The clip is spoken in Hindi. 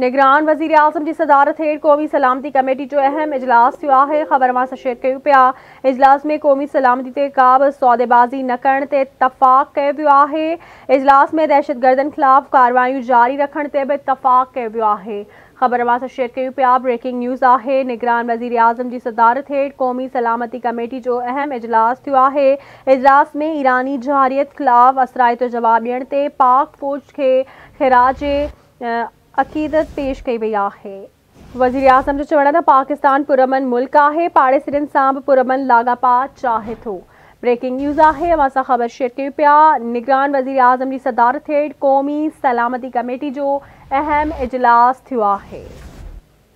निगरान वजीर अजम की सदारत हेठ कौमी सलामती कमेटी जो अहम इजलास है खबर वहां से शेयर क्यों पाया इजलास में क़ौमी सलामती के का सौदेबाज़ी न करण ते इतफ़ाक़ कयो वियो इजलास में दहशतगर्दन ख़िलाफ़ कार्रवाई जारी रखते भी तफाक इतफ़ाक़ पो है खबर वहां से शेयर क्यों पाया ब्रेकिंग न्यूज़ है निगरान वज़ीर आज़म की सदारत हेठ क़ौमी सलामती कमेटी जो अहम इजलास थियो इजलास में ईरानी जहारियत खिलाफ़ असराइतो जवाब दियण से पाक फ़ौज के ख़िराज अक़ीदत पेश कई वही है वज़ीर आज़म जो चवण था पाकिस्तान पुरमन मुल्क है पाड़े सिरनि पुरमन लागापा चाहे तो ब्रेकिंग न्यूज़ आहे असां ख़बर शेयर क्यों पाया निगरान वज़ीर आज़म की सदारत हेठ क़ौमी सलामती कमेटी जो अहम इजलास थो है